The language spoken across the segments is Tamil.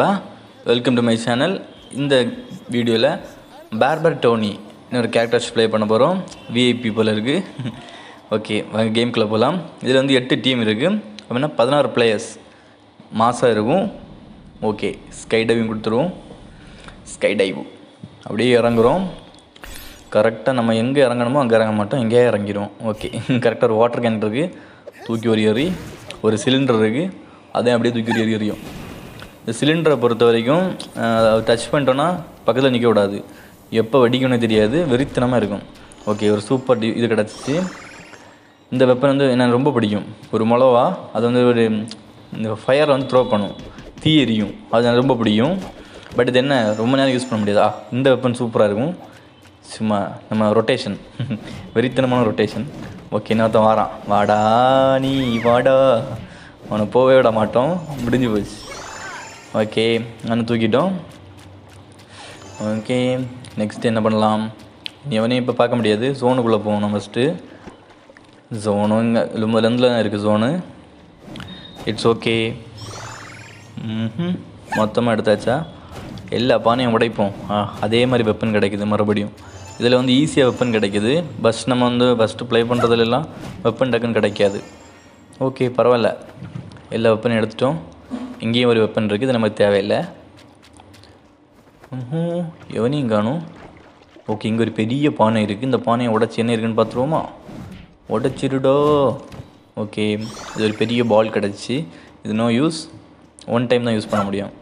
நண்பா வெல்கம் டு மை சேனல் இந்த வீடியோவில் பேர்பர் டோனி இன்னொரு கேரக்டர்ஸ் ப்ளே பண்ண போகிறோம் விஐபி போல் இருக்குது ஓகே கேம்குள்ளே போகலாம் இதில் வந்து எட்டு டீம் இருக்குது அப்படின்னா பதினாறு பிளேயர்ஸ் மாசாக இருக்கும் ஓகே ஸ்கை டைவிங் கொடுத்துருவோம் ஸ்கை டைவு அப்படியே இறங்குறோம் கரெக்டாக நம்ம எங்கே இறங்கணுமோ அங்கே இறங்க மாட்டோம் எங்கேயே இறங்கிடுவோம் ஓகே கரெக்டாக ஒரு வாட்டர் கேன் இருக்குது தூக்கி ஒரு ஏறி ஒரு சிலிண்டர் இருக்குது அதையும் அப்படியே தூக்கி ஒரு எறி எறியும் சிலிண்டரை பொறுத்த வரைக்கும் டச் பண்ணிட்டோன்னா பக்கத்தில் நிற்கக்கூடாது எப்போ வெடிக்கணும்னு தெரியாது வெறித்தனமாக இருக்கும் ஓகே ஒரு சூப்பர் டி இது கிடச்சிச்சு இந்த வெப்பன் வந்து எனக்கு ரொம்ப பிடிக்கும் ஒரு மொளவா அது வந்து ஒரு இந்த ஃபயரை வந்து த்ரோ பண்ணும் தீ எரியும் அது எனக்கு ரொம்ப பிடிக்கும் பட் இது என்ன ரொம்ப நேரம் யூஸ் பண்ண முடியாதா இந்த வெப்பன் சூப்பராக இருக்கும் சும்மா நம்ம ரொட்டேஷன் வெறித்தனமான ரொட்டேஷன் ஓகே என்ன வாரான் வாடா நீ வாடா அவனை போகவே விட மாட்டோம் முடிஞ்சு போச்சு ஓகே நான் தூக்கிட்டோம் ஓகே நெக்ஸ்ட் என்ன பண்ணலாம் எவனையும் இப்போ பார்க்க முடியாது ஜோனுக்குள்ளே போகணும் ஃபஸ்ட்டு ஜோனும் இங்கே ரொம்ப தான் இருக்குது ஜோனு இட்ஸ் ஓகே ம் மொத்தமாக எடுத்தாச்சா எல்லா பானையும் உடைப்போம் அதே மாதிரி வெப்பன் கிடைக்குது மறுபடியும் இதில் வந்து ஈஸியாக வெப்பன் கிடைக்குது பஸ் நம்ம வந்து ஃபஸ்ட்டு ப்ளே பண்ணுறதுலலாம் வெப்பன் டக்குன்னு கிடைக்காது ஓகே பரவாயில்ல எல்லா வெப்பனையும் எடுத்துட்டோம் இங்கேயும் ஒரு வெப்பன் இருக்குது இது நமக்கு தேவையில்லை எவனையும் காணும் ஓகே இங்கே ஒரு பெரிய பானை இருக்குது இந்த பானையை உடச்சி என்ன இருக்குன்னு பார்த்துருவோமா உடச்சிருடோ ஓகே இது ஒரு பெரிய பால் கிடச்சி இது நோ யூஸ் ஒன் டைம் தான் யூஸ் பண்ண முடியும்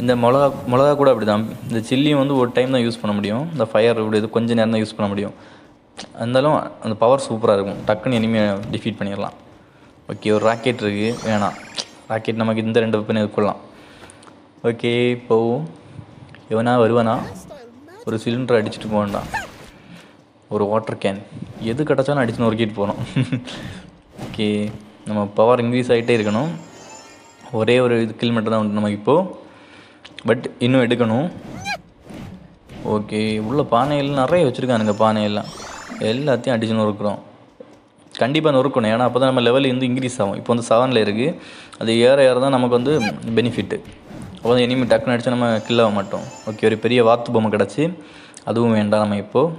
இந்த மிளகா மிளகா கூட அப்படி தான் இந்த சில்லியும் வந்து ஒரு டைம் தான் யூஸ் பண்ண முடியும் இந்த ஃபயர் இப்படி இது கொஞ்சம் நேரம் தான் யூஸ் பண்ண முடியும் இருந்தாலும் அந்த பவர் சூப்பராக இருக்கும் டக்குன்னு இனிமேல் டிஃபீட் பண்ணிடலாம் ஓகே ஒரு ராக்கெட் இருக்குது வேணாம் ராக்கெட் நமக்கு இந்த ரெண்டு வெப்பனை கொள்ளலாம் ஓகே இப்போ எவனா வருவானா ஒரு சிலிண்டர் அடிச்சுட்டு போகண்டான் ஒரு வாட்டர் கேன் எது கிடச்சாலும் அடிச்சு நொறுக்கிட்டு போகணும் ஓகே நம்ம பவர் இன்க்ரீஸ் ஆகிட்டே இருக்கணும் ஒரே ஒரு இது கிலோமீட்டர் தான் உண்டு நமக்கு இப்போது பட் இன்னும் எடுக்கணும் ஓகே உள்ள பானைகள் நிறைய வச்சுருக்கானுங்க பானையெல்லாம் எல்லாத்தையும் அடிச்சுன்னு இருக்கிறோம் கண்டிப்பாக நொறுக்கணும் ஏன்னா அப்போ தான் நம்ம லெவல் வந்து இன்க்ரீஸ் ஆகும் இப்போ வந்து செவனில் இருக்குது அது ஏற ஏற தான் நமக்கு வந்து பெனிஃபிட்டு அப்போ வந்து எனிமி டக்குன்னு அடித்து நம்ம கில்லாக மாட்டோம் ஓகே ஒரு பெரிய வாத்து பொம்மை கிடச்சி அதுவும் வேண்டாம் நம்ம இப்போது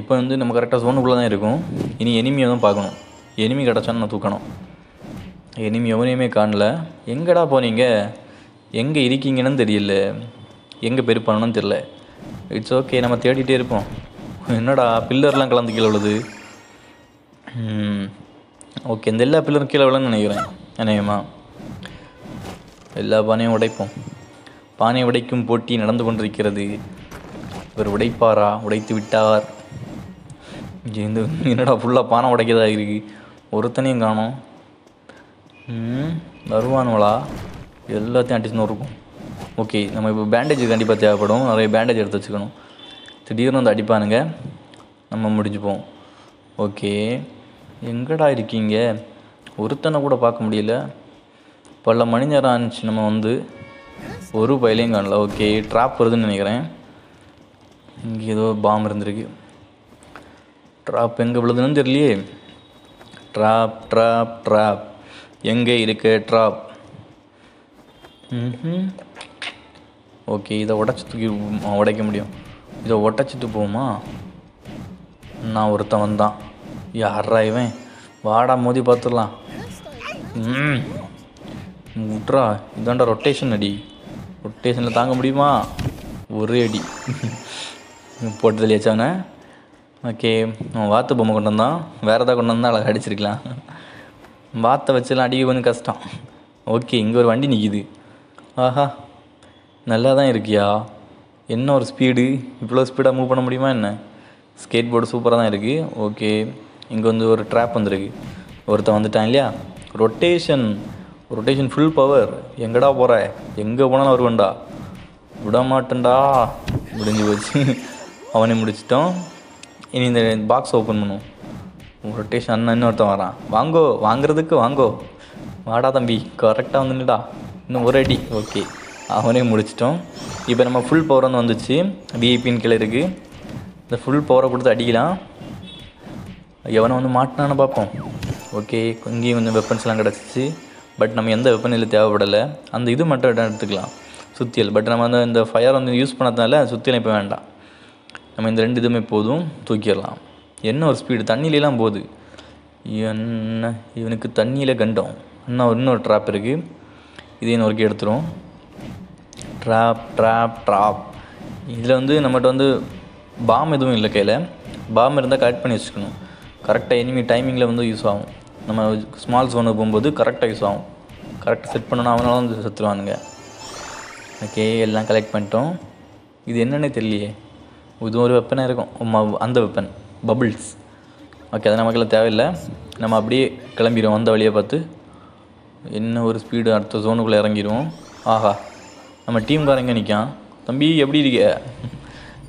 இப்போ வந்து நம்ம கரெக்டாக சோனுக்குள்ளே தான் இருக்கும் இனி எனிமியை தான் பார்க்கணும் எனிமி கிடச்சா நான் தூக்கணும் எனிமி எவனையுமே காணல எங்கடா போனீங்க எங்கே இருக்கீங்கன்னு தெரியல எங்கே பண்ணணும்னு தெரில இட்ஸ் ஓகே நம்ம தேடிகிட்டே இருப்போம் என்னடா பில்லர்லாம் கலந்து கீழே உள்ளது ஓகே hmm. இந்த எல்லா பில்லரும் கீழே விழன்னு நினைக்கிறேன் நினைவுமா எல்லா பானையும் உடைப்போம் பானை உடைக்கும் போட்டி நடந்து கொண்டிருக்கிறது இவர் உடைப்பாரா உடைத்து விட்டார் இந்த என்னடா ஃபுல்லாக பானை உடைக்கதா இருக்கு ஒருத்தனையும் காணும் hmm. வருவானுங்களா எல்லாத்தையும் அடிச்சுன்னு இருக்கும் ஓகே நம்ம இப்போ பேண்டேஜ் கண்டிப்பாக தேவைப்படும் நிறைய பேண்டேஜ் எடுத்து வச்சுக்கணும் திடீர்னு வந்து அடிப்பானுங்க நம்ம முடிஞ்சுப்போம் ஓகே எங்கடா இருக்கீங்க ஒருத்தனை கூட பார்க்க முடியல பல மணி நேரம் ஆனிச்சு நம்ம வந்து ஒரு பயிலையும் காணல ஓகே ட்ராப் வருதுன்னு நினைக்கிறேன் இங்கே ஏதோ பாம் இருந்திருக்கு ட்ராப் எங்கே விழுதுன்னு தெரியலையே ட்ராப் ட்ராப் ட்ராப் எங்கே இருக்கு ட்ராப் ஓகே இதை உடச்சி தூக்கி உடைக்க முடியும் இதை உடச்சிட்டு போமா நான் ஒருத்தன் வந்தான் யாரா இவன் வாடா மோதி பார்த்துடலாம் ம் விட்றா இதாண்டா ரொட்டேஷன் அடி ரொட்டேஷனில் தாங்க முடியுமா ஒரே அடி போட்டு தெளிச்சவன ஓகே அவன் வாத்து பொம்மை கொண்டு வந்தான் வேறு எதாவது கொண்டு வந்தால் அழகாக அடிச்சிருக்கலாம் வாத்தை வச்செல்லாம் அடிக்க கொஞ்சம் கஷ்டம் ஓகே இங்கே ஒரு வண்டி நிற்கிது ஆஹா நல்லா தான் இருக்கியா என்ன ஒரு ஸ்பீடு இவ்வளோ ஸ்பீடாக மூவ் பண்ண முடியுமா என்ன ஸ்கேட் போர்டு சூப்பராக தான் இருக்குது ஓகே இங்கே வந்து ஒரு ட்ராப் வந்திருக்கு ஒருத்தன் வந்துட்டான் இல்லையா ரொட்டேஷன் ரொட்டேஷன் ஃபுல் பவர் எங்கடா போகிற எங்கே போனாலும் வருவேன்டா மாட்டேன்டா முடிஞ்சு போச்சு அவனே முடிச்சிட்டோம் இனி இந்த பாக்ஸ் ஓப்பன் பண்ணுவோம் ரொட்டேஷன் அண்ணன் ஒருத்தன் வரான் வாங்கோ வாங்குறதுக்கு வாங்கோ வாடா தம்பி கரெக்டாக வந்துடா இன்னும் ஒரு அடி ஓகே அவனே முடிச்சிட்டோம் இப்போ நம்ம ஃபுல் பவர் வந்து வந்துச்சு விஐபின்னு கீழே இருக்குது இந்த ஃபுல் பவரை கொடுத்து அடிக்கலாம் எவனை வந்து மாட்டினானு பார்ப்போம் ஓகே இங்கேயும் கொஞ்சம் வெப்பன்ஸ்லாம் கிடச்சிச்சு பட் நம்ம எந்த வெப்பநிலை தேவைப்படலை அந்த இது மட்டும் எடுத்துக்கலாம் சுத்தியல் பட் நம்ம வந்து இந்த ஃபயர் வந்து யூஸ் பண்ணதுனால சுத்தியல் இப்போ வேண்டாம் நம்ம இந்த ரெண்டு இதுவுமே போதும் தூக்கிடலாம் என்ன ஒரு ஸ்பீடு தண்ணியிலலாம் போகுது என்ன இவனுக்கு தண்ணியில் கண்டோம் இன்னும் இன்னொரு ட்ராப் இருக்குது இதே நொறுக்கி எடுத்துரும் ட்ராப் ட்ராப் ட்ராப் இதில் வந்து நம்மகிட்ட வந்து பாம் எதுவும் இல்லை கையில் பாம் இருந்தால் கரெக்ட் பண்ணி வச்சுக்கணும் கரெக்டாக எனிமி டைமிங்கில் வந்து யூஸ் ஆகும் நம்ம ஸ்மால் ஜோனுக்கு போகும்போது கரெக்டாக யூஸ் ஆகும் கரெக்டாக செட் பண்ணணும் அவனால வந்து செத்துருவானுங்க ஓகே எல்லாம் கலெக்ட் பண்ணிட்டோம் இது என்னென்னே தெரியலையே இது ஒரு வெப்பனாக இருக்கும் அந்த வெப்பன் பபுள்ஸ் ஓகே அது நமக்கெல்லாம் தேவையில்லை நம்ம அப்படியே கிளம்பிடுவோம் வந்த வழியை பார்த்து என்ன ஒரு ஸ்பீடு அடுத்த ஜோனுக்குள்ளே இறங்கிடுவோம் ஆஹா நம்ம டீம்காரங்க நிற்கான் தம்பி எப்படி இருக்க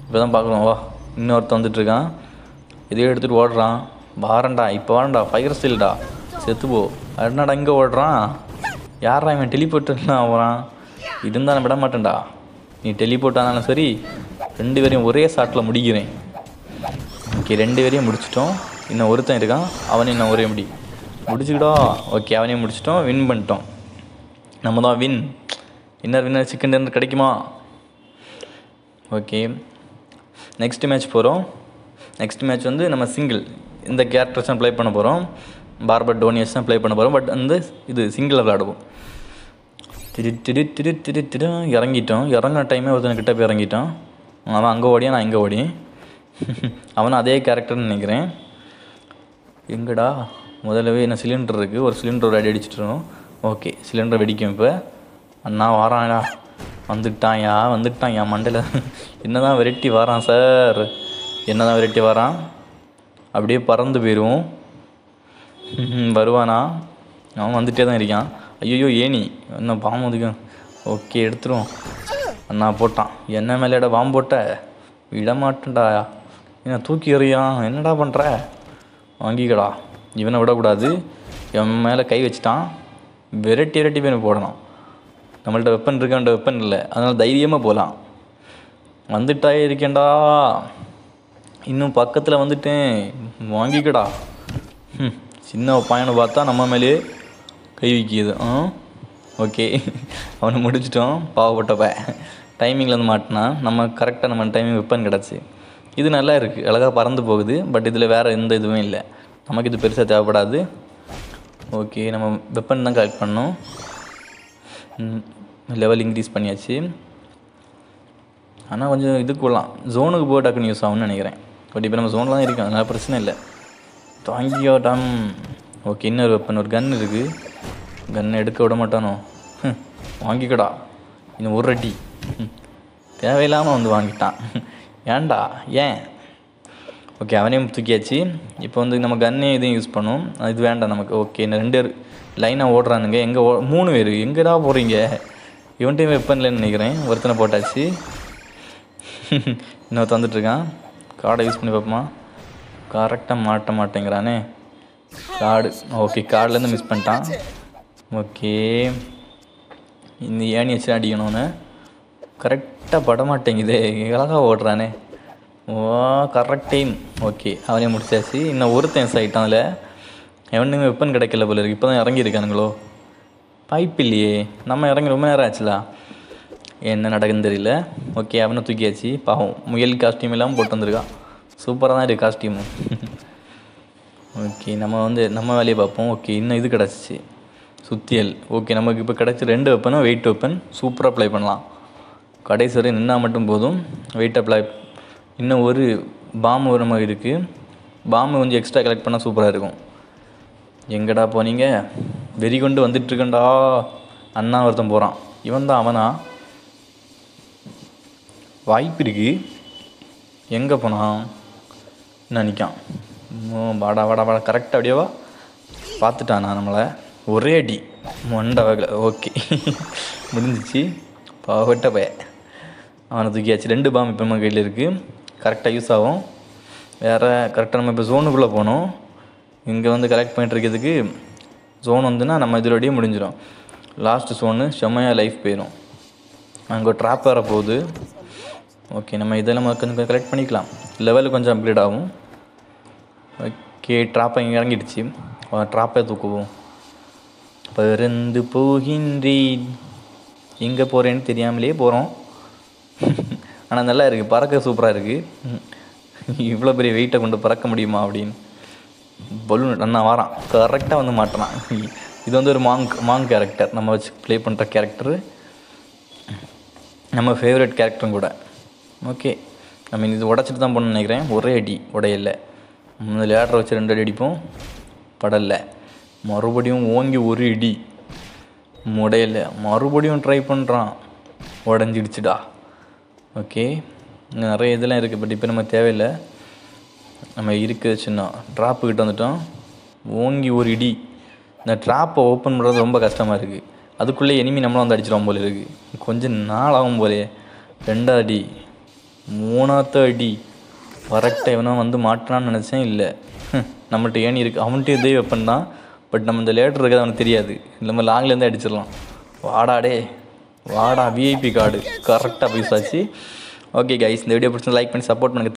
இப்போ தான் பார்க்குறோம் வா இன்னொருத்தன் வந்துட்டுருக்கான் இதையே எடுத்துகிட்டு ஓடுறான் வாரண்டா இப்போ வாரண்டா ஃபயர் ஸ்டில்டா செத்துப்போ என்னடா இங்கே ஓடுறான் யாரா இவன் டெலிபோர்ட்னா ஆகிறான் இருந்தாலும் விட மாட்டேன்டா நீ டெலி போட்டானாலும் சரி ரெண்டு பேரையும் ஒரே ஷாட்டில் முடிக்கிறேன் ஓகே ரெண்டு பேரையும் முடிச்சிட்டோம் இன்னும் ஒருத்தன் இருக்கான் அவனையும் இன்னும் ஒரே முடி முடிச்சுக்கிட்டோ ஓகே அவனையும் முடிச்சிட்டோம் வின் பண்ணிட்டோம் நம்ம தான் win inner winner chicken dinner கிடைக்குமா ஓகே நெக்ஸ்ட் மேட்ச் போகிறோம் நெக்ஸ்ட் மேட்ச் வந்து நம்ம சிங்கிள் இந்த கேரக்டர்ஸ் தான் ப்ளே பண்ண போகிறோம் பார்பர் டோனியஸ் தான் ப்ளே பண்ண போகிறோம் பட் வந்து இது சிங்கிளில் விளாடுவோம் திரு திரு திரு திரு திரு இறங்கிட்டோம் இறங்கின டைமே ஒருத்தன்கிட்ட போய் இறங்கிட்டான் அவன் அங்கே ஓடியா நான் இங்கே ஓடி அவன் அதே கேரக்டர்னு நினைக்கிறேன் எங்கடா முதலவே என்ன சிலிண்டர் இருக்குது ஒரு சிலிண்டர் ஒரு அடி அடிச்சிட்டுருவோம் ஓகே சிலிண்டர் வெடிக்கும் இப்போ அண்ணா வாரான்டா வந்துட்டான் யா வந்துட்டான் என் மண்டையில் என்ன தான் வெரைட்டி வரான் சார் என்ன தான் வெரைட்டி வரான் அப்படியே பறந்து போயிடுவோம் வருவானா அவன் வந்துகிட்டே தான் இருக்கான் ஐயோ ஏனி என்ன பாம்பு ஒதுக்கும் ஓகே எடுத்துருவோம் அண்ணா போட்டான் என்ன மேலேடா பாம்பு போட்ட விடமாட்டேன்டா என்ன தூக்கி எறியான் என்னடா பண்ணுற வாங்கிக்கடா இவனை விடக்கூடாது என் மேலே கை வச்சுட்டான் விரட்டி விரட்டி போய் போடணும் நம்மள்ட்ட வெப்பன் இருக்கான்ற வெப்பன் இல்லை அதனால் தைரியமாக போகலாம் வந்துட்டா இருக்கேன்டா இன்னும் பக்கத்தில் வந்துட்டேன் வாங்கிக்கடா ம் சின்ன பையனை பார்த்தா நம்ம மேலேயே கை வைக்கிது ஆ ஓகே அவனை முடிச்சிட்டோம் பாவப்பட்டப்ப டைமிங்கில் வந்து மாட்டினா நம்ம கரெக்டாக நம்ம டைமிங் வெப்பன் கிடச்சி இது நல்லா இருக்குது அழகாக பறந்து போகுது பட் இதில் வேறு எந்த இதுவும் இல்லை நமக்கு இது பெருசாக தேவைப்படாது ஓகே நம்ம வெப்பன் தான் கலெக்ட் பண்ணோம் லெவல் இன்க்ரீஸ் பண்ணியாச்சு ஆனால் கொஞ்சம் இதுக்கு போகலாம் ஜோனுக்கு போய் டக்குன்னு யூஸ் ஆகும்னு நினைக்கிறேன் பட் இப்போ நம்ம ஜோனில் தான் இருக்கோம் அதனால் பிரச்சனை இல்லை தாங்கியோ டம் ஓகே இன்னொரு வெப்பன் ஒரு கன் இருக்குது கன் எடுக்க விட மாட்டானோ வாங்கிக்கடா இன்னும் ஒரு அடி தேவையில்லாமல் வந்து வாங்கிட்டான் ஏன்டா ஏன் ஓகே அவனையும் தூக்கியாச்சு இப்போ வந்து நம்ம கன்னே இதையும் யூஸ் பண்ணும் இது வேண்டாம் நமக்கு ஓகே இன்னும் ரெண்டு பேர் லைனாக ஓடுறானுங்க எங்கே ஓ மூணு பேர் எங்கேடா போகிறீங்க இவன்ட்டையும் இல்லைன்னு நினைக்கிறேன் ஒருத்தனை போட்டாச்சு இன்னொரு தந்துட்டுருக்கான் கார்டை யூஸ் பண்ணி பார்ப்போமா கரெக்டாக மாட்ட மாட்டேங்கிறானே கார்டு ஓகே கார்டுலேருந்து மிஸ் பண்ணிட்டான் ஓகே இந்த ஏணி வச்சு அடிக்கணும்னு கரெக்டாக படமாட்டேங்குதே அழகாக ஓடுறானே ஓ கரெக்ட் டைம் ஓகே அவனே முடிச்சாச்சு இன்னும் ஒருத்தன் சாயிட்டான் அதில் எவனுமே வெப்பன் கிடைக்கல போல இருக்கு இப்போ தான் இறங்கியிருக்கானுங்களோ பைப் இல்லையே நம்ம இறங்கி ரொம்ப நேரம் ஆச்சுலா என்ன நடக்குன்னு தெரியல ஓகே அவனை தூக்கியாச்சு பாவம் முயல் காஸ்டியூம் இல்லாமல் போட்டு வந்திருக்கான் சூப்பராக தான் இருக்குது காஸ்டியூமு ஓகே நம்ம வந்து நம்ம வேலையை பார்ப்போம் ஓகே இன்னும் இது கிடச்சிச்சு சுத்தியல் ஓகே நமக்கு இப்போ கிடச்சி ரெண்டு வெப்பனும் வெயிட் வெப்பன் சூப்பராக அப்ளை பண்ணலாம் கடைசி வரை நின்னால் மட்டும் போதும் வெயிட் அப்ளை இன்னும் ஒரு பாம்பு ஒரு மாதிரி இருக்குது பாம் கொஞ்சம் எக்ஸ்ட்ரா கலெக்ட் பண்ணால் சூப்பராக இருக்கும் எங்கடா போனீங்க வெறி கொண்டு வந்துட்டுருக்கண்டா அண்ணா ஒருத்தன் போகிறான் இவன் தான் அவனா வாய்ப்பு இருக்குது எங்கே போனால் நினைக்கான் வாடா வாடா வாடா கரெக்டாக அப்படியேவா நான் நம்மளை ஒரே அடி மொண்டை வகையில் ஓகே முடிஞ்சிச்சு பாவட்ட பய அவனை தூக்கியாச்சு ரெண்டு பாம்பு இப்போ நம்ம கையில் இருக்குது கரெக்டாக யூஸ் ஆகும் வேறு கரெக்டாக நம்ம இப்போ ஜோனுக்குள்ளே போனோம் இங்கே வந்து கலெக்ட் பண்ணிட்டு இருக்கிறதுக்கு ஜோன் வந்துன்னா நம்ம இதிலோடையே முடிஞ்சிடும் லாஸ்ட்டு ஜோனு செம்மையாக லைஃப் போயிடும் அங்கே ட்ராப் வர போகுது ஓகே நம்ம இதெல்லாம் நம்ம கொஞ்சம் கலெக்ட் பண்ணிக்கலாம் லெவல் கொஞ்சம் அப்கிரேட் ஆகும் ஓகே ட்ராப்பை இங்கே இறங்கிடுச்சு ட்ராப்பை தூக்குவோம் பருந்து போகின்றேன் எங்கே போகிறேன்னு தெரியாமலேயே போகிறோம் ஆனால் நல்லா இருக்குது பறக்க சூப்பராக இருக்குது இவ்வளோ பெரிய வெயிட்டை கொண்டு பறக்க முடியுமா அப்படின்னு பலூன் அண்ணா வரான் கரெக்டாக வந்து மாட்டினான் இது வந்து ஒரு மாங் மாங் கேரக்டர் நம்ம வச்சு ப்ளே பண்ணுற கேரக்டரு நம்ம ஃபேவரட் கேரக்டரும் கூட ஓகே நம்ம இது உடச்சிட்டு தான் போகணும் நினைக்கிறேன் ஒரே அடி உடையல முதல் லேட்டரை வச்சு ரெண்டு அடி அடிப்போம் படலை மறுபடியும் ஓங்கி ஒரு இடி உடையல மறுபடியும் ட்ரை பண்ணுறான் உடஞ்சிடுச்சுடா ஓகே இங்கே நிறைய இதெல்லாம் இருக்குது பட் இப்போ நம்ம தேவையில்லை நம்ம இருக்குது சின்ன ட்ராப்புக்கிட்ட வந்துட்டோம் ஓங்கி ஒரு இடி இந்த ட்ராப்பை ஓப்பன் பண்ணுறது ரொம்ப கஷ்டமாக இருக்குது அதுக்குள்ளே இனிமேல் நம்மளும் வந்து அடிச்சிடும் போல இருக்குது கொஞ்சம் நாள் ஆகும் போலே ரெண்டாவது அடி மூணாவது அடி கரெக்டாக இவனும் வந்து மாட்டினான்னு நினச்சேன் இல்லை நம்மள்ட்ட ஏணி இருக்குது அவன்கிட்ட இதே வெப்பன் தான் பட் நம்ம இந்த லேட்டர் இருக்கிறது அவனுக்கு தெரியாது மாதிரி லாங்லேருந்து அடிச்சிடலாம் வாடாடே வாடா விஐபி கார்டு கரெக்டாக ஆச்சு ஓகே கைஸ் இந்த வீடியோ பிடிச்சி லைக் பண்ணி சப்போர்ட் பண்ணுங்கள்